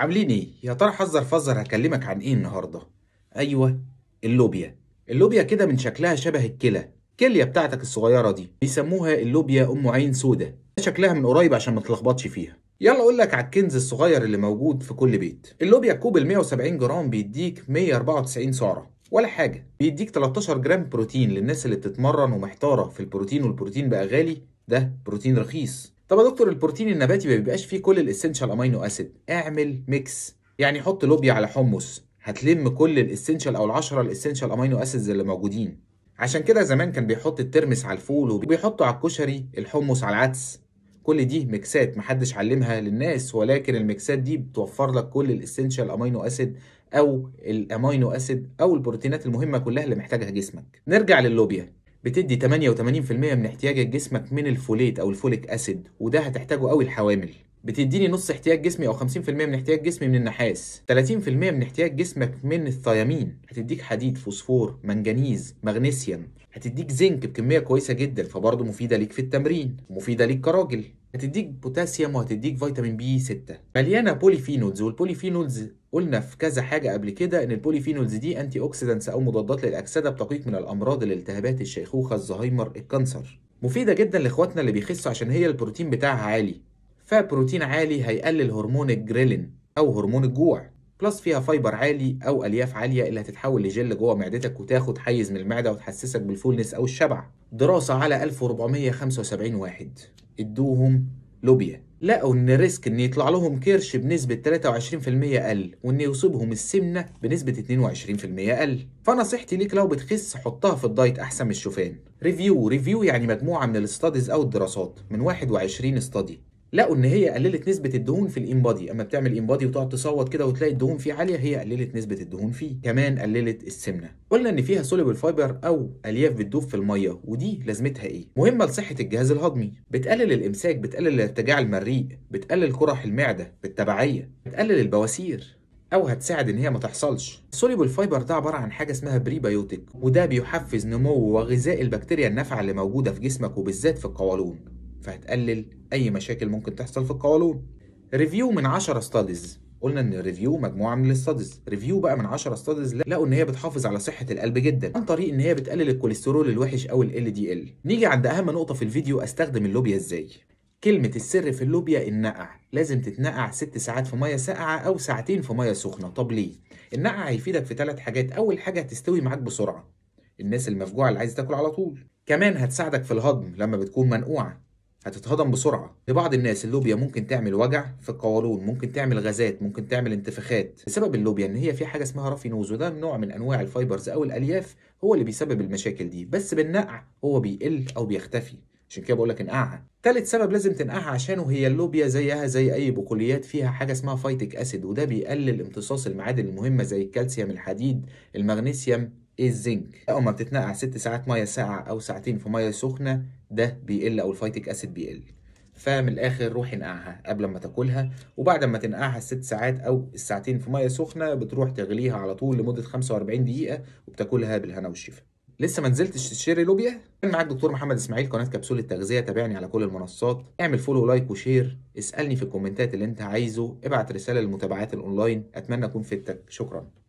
عاملين ايه؟ يا ترى حذر فزر هكلمك عن ايه النهارده؟ ايوه اللوبيا. اللوبيا كده من شكلها شبه الكلى، الكليه بتاعتك الصغيره دي بيسموها اللوبيا ام عين سودة شكلها من قريب عشان ما تلخبطش فيها. يلا اقول لك على الكنز الصغير اللي موجود في كل بيت. اللوبيا كوب ال 170 جرام بيديك 194 سعره، ولا حاجه، بيديك 13 جرام بروتين للناس اللي بتتمرن ومحتاره في البروتين والبروتين بقى غالي، ده بروتين رخيص. طب يا دكتور البروتين النباتي ما بيبقاش فيه كل الاسينشال امينو اسيد اعمل ميكس يعني حط لوبيا على حمص هتلم كل الاسينشال او العشرة الاسينشال امينو اسيدز اللي موجودين عشان كده زمان كان بيحط الترمس على الفول وبيحطوا على الكشري الحمص على العدس كل دي ميكسات محدش علمها للناس ولكن الميكسات دي بتوفر لك كل الاسينشال امينو اسيد او الامينو اسيد او البروتينات المهمه كلها اللي محتاجها جسمك نرجع للوبيا بتدي 88% من احتياجك جسمك من الفوليت او الفوليك اسيد وده هتحتاجه قوي الحوامل بتديني نص احتياج جسمي او 50% من احتياج جسمي من النحاس 30% من احتياج جسمك من الثيامين هتديك حديد فوسفور منجنيز مغنيسيوم هتديك زنك بكميه كويسه جدا فبرضه مفيده ليك في التمرين ومفيده ليك كراجل هتديك بوتاسيوم وهتديك فيتامين بي 6 مليانه بوليفينولز والبوليفينولز قلنا في كذا حاجه قبل كده ان البوليفينولز دي انتي اوكسيدنتس او مضادات للاكسده بتقيك من الامراض الالتهابات الشيخوخه الزهايمر الكانسر مفيده جدا لاخواتنا اللي بيخسوا عشان هي البروتين بتاعها عالي فبروتين عالي هيقلل هرمون الجريلين أو هرمون الجوع بلس فيها فايبر عالي أو ألياف عالية اللي هتتحول لجل جوه معدتك وتاخد حيز من المعدة وتحسسك بالفولنس أو الشبع دراسة على 1475 واحد ادوهم لوبيا لقوا ان ريسك ان يطلع لهم كرش بنسبة 23% قل وان يصيبهم السمنة بنسبة 22% قل فنصيحتي ليك لو بتخس حطها في الدايت احسن من الشوفان ريفيو ريفيو يعني مجموعة من الاستاديز او الدراسات من 21 استادي لقوا ان هي قللت نسبه الدهون في بادي اما بتعمل بادي وتقعد تصوت كده وتلاقي الدهون فيه عاليه هي قللت نسبه الدهون فيه كمان قللت السمنه قلنا ان فيها سوليبل فايبر او الياف بتدوب في الميه ودي لازمتها ايه مهمه لصحه الجهاز الهضمي بتقلل الامساك بتقلل ارتجاع المريء بتقلل قرح المعده بالتبعيه بتقلل البواسير او هتساعد ان هي ما تحصلش السوليبل فايبر ده عباره عن حاجه اسمها بريبايوتيك وده بيحفز نمو وغذاء البكتيريا النافعه اللي موجوده في جسمك وبالذات في القولون فهتقلل اي مشاكل ممكن تحصل في القولون ريفيو من 10 ستاديز قلنا ان الريفيو مجموعه من الستاديز ريفيو بقى من 10 ستاديز لقوا ان هي بتحافظ على صحه القلب جدا عن طريق ان هي بتقلل الكوليسترول الوحش او ال دي ال نيجي عند اهم نقطه في الفيديو استخدم اللوبيا ازاي كلمة السر في اللوبيا النقع لازم تتنقع ست ساعات في مية ساقعة أو ساعتين في مية سخنة طب ليه؟ النقع هيفيدك في ثلاث حاجات أول حاجة هتستوي معاك بسرعة الناس المفجوعة اللي عايزة تاكل على طول كمان هتساعدك في الهضم لما بتكون منقوعة هتتهضم بسرعه لبعض الناس اللوبيا ممكن تعمل وجع في القولون ممكن تعمل غازات ممكن تعمل انتفاخات بسبب اللوبيا ان هي في حاجه اسمها رافينوز وده نوع من انواع الفايبرز او الالياف هو اللي بيسبب المشاكل دي بس بالنقع هو بيقل او بيختفي عشان كده بقول لك انقعها تالت سبب لازم تنقعها عشانه هي اللوبيا زيها زي اي بقوليات فيها حاجه اسمها فايتك اسيد وده بيقلل امتصاص المعادن المهمه زي الكالسيوم الحديد المغنيسيوم ايه الزنك اما بتتنقع ست ساعات ميه ساقعه او ساعتين في ميه سخنه ده بيقل او الفايتيك اسيد بيقل فمن الاخر روح انقعها قبل ما تاكلها وبعد ما تنقعها الست ساعات او الساعتين في ميه سخنه بتروح تغليها على طول لمده 45 دقيقه وبتاكلها بالهنا والشفاء لسه ما نزلتش تشتري لوبيا كان معاك دكتور محمد اسماعيل قناه كبسول التغذيه تابعني على كل المنصات اعمل فولو لايك وشير اسالني في الكومنتات اللي انت عايزه ابعت رساله للمتابعات الاونلاين اتمنى اكون فدتك شكرا